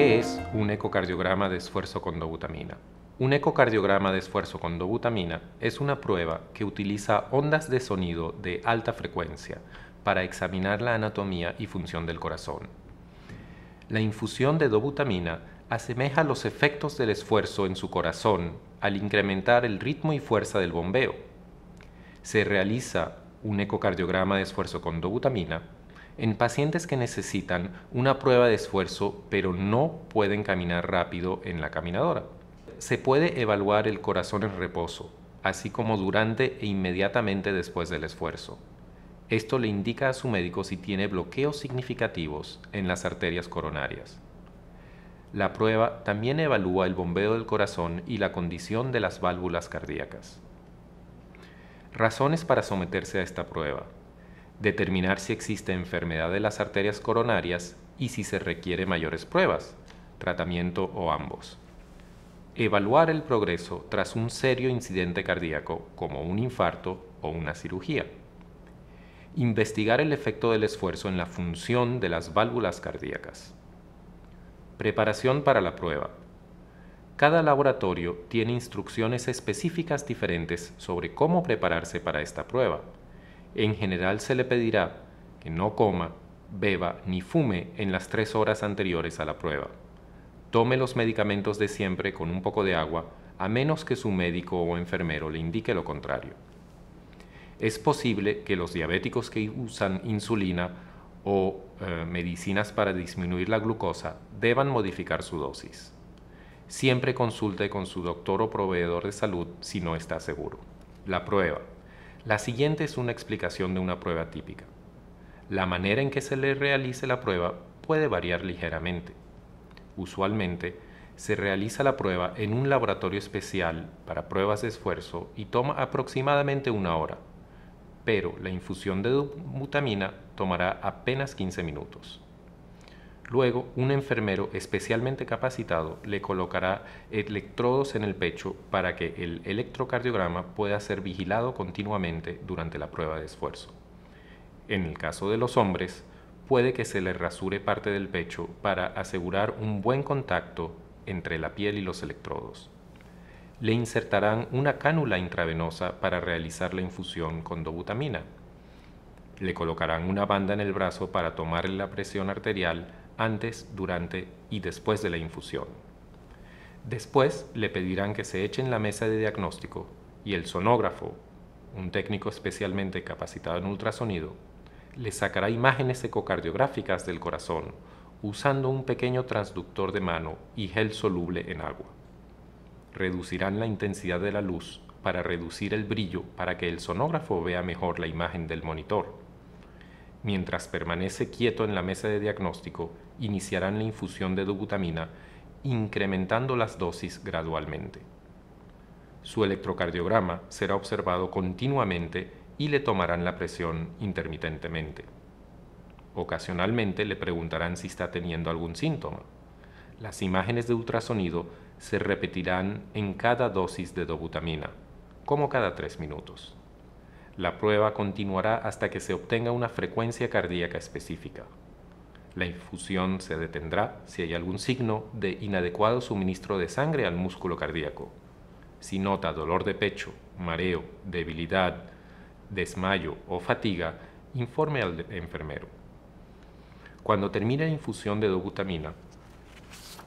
¿Qué es un ecocardiograma de esfuerzo con dobutamina? Un ecocardiograma de esfuerzo con dobutamina es una prueba que utiliza ondas de sonido de alta frecuencia para examinar la anatomía y función del corazón. La infusión de dobutamina asemeja los efectos del esfuerzo en su corazón al incrementar el ritmo y fuerza del bombeo. Se realiza un ecocardiograma de esfuerzo con dobutamina en pacientes que necesitan una prueba de esfuerzo pero no pueden caminar rápido en la caminadora. Se puede evaluar el corazón en reposo, así como durante e inmediatamente después del esfuerzo. Esto le indica a su médico si tiene bloqueos significativos en las arterias coronarias. La prueba también evalúa el bombeo del corazón y la condición de las válvulas cardíacas. Razones para someterse a esta prueba determinar si existe enfermedad de las arterias coronarias y si se requiere mayores pruebas, tratamiento o ambos. Evaluar el progreso tras un serio incidente cardíaco como un infarto o una cirugía. Investigar el efecto del esfuerzo en la función de las válvulas cardíacas. Preparación para la prueba. Cada laboratorio tiene instrucciones específicas diferentes sobre cómo prepararse para esta prueba en general se le pedirá que no coma, beba ni fume en las tres horas anteriores a la prueba. Tome los medicamentos de siempre con un poco de agua, a menos que su médico o enfermero le indique lo contrario. Es posible que los diabéticos que usan insulina o eh, medicinas para disminuir la glucosa deban modificar su dosis. Siempre consulte con su doctor o proveedor de salud si no está seguro. La prueba. La siguiente es una explicación de una prueba típica. La manera en que se le realice la prueba puede variar ligeramente. Usualmente, se realiza la prueba en un laboratorio especial para pruebas de esfuerzo y toma aproximadamente una hora, pero la infusión de mutamina tomará apenas 15 minutos. Luego, un enfermero especialmente capacitado le colocará electrodos en el pecho para que el electrocardiograma pueda ser vigilado continuamente durante la prueba de esfuerzo. En el caso de los hombres, puede que se le rasure parte del pecho para asegurar un buen contacto entre la piel y los electrodos. Le insertarán una cánula intravenosa para realizar la infusión con dobutamina. Le colocarán una banda en el brazo para tomar la presión arterial antes, durante y después de la infusión. Después le pedirán que se eche en la mesa de diagnóstico y el sonógrafo, un técnico especialmente capacitado en ultrasonido, le sacará imágenes ecocardiográficas del corazón usando un pequeño transductor de mano y gel soluble en agua. Reducirán la intensidad de la luz para reducir el brillo para que el sonógrafo vea mejor la imagen del monitor Mientras permanece quieto en la mesa de diagnóstico, iniciarán la infusión de dobutamina, incrementando las dosis gradualmente. Su electrocardiograma será observado continuamente y le tomarán la presión intermitentemente. Ocasionalmente le preguntarán si está teniendo algún síntoma. Las imágenes de ultrasonido se repetirán en cada dosis de dobutamina, como cada tres minutos. La prueba continuará hasta que se obtenga una frecuencia cardíaca específica. La infusión se detendrá si hay algún signo de inadecuado suministro de sangre al músculo cardíaco. Si nota dolor de pecho, mareo, debilidad, desmayo o fatiga, informe al enfermero. Cuando termine la infusión de dobutamina,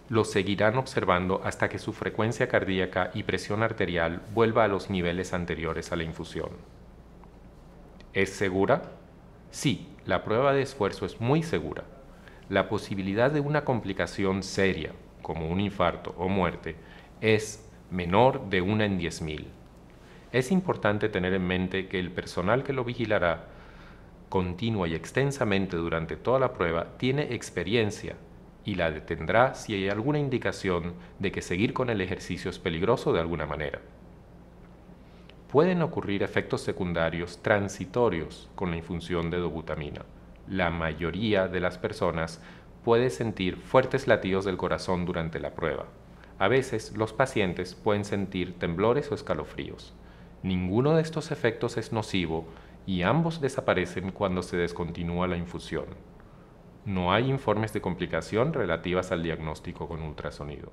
lo seguirán observando hasta que su frecuencia cardíaca y presión arterial vuelva a los niveles anteriores a la infusión. ¿Es segura? Sí, la prueba de esfuerzo es muy segura. La posibilidad de una complicación seria, como un infarto o muerte, es menor de una en 10.000. Es importante tener en mente que el personal que lo vigilará continua y extensamente durante toda la prueba tiene experiencia y la detendrá si hay alguna indicación de que seguir con el ejercicio es peligroso de alguna manera pueden ocurrir efectos secundarios transitorios con la infusión de dobutamina. La mayoría de las personas puede sentir fuertes latidos del corazón durante la prueba. A veces los pacientes pueden sentir temblores o escalofríos. Ninguno de estos efectos es nocivo y ambos desaparecen cuando se descontinúa la infusión. No hay informes de complicación relativas al diagnóstico con ultrasonido.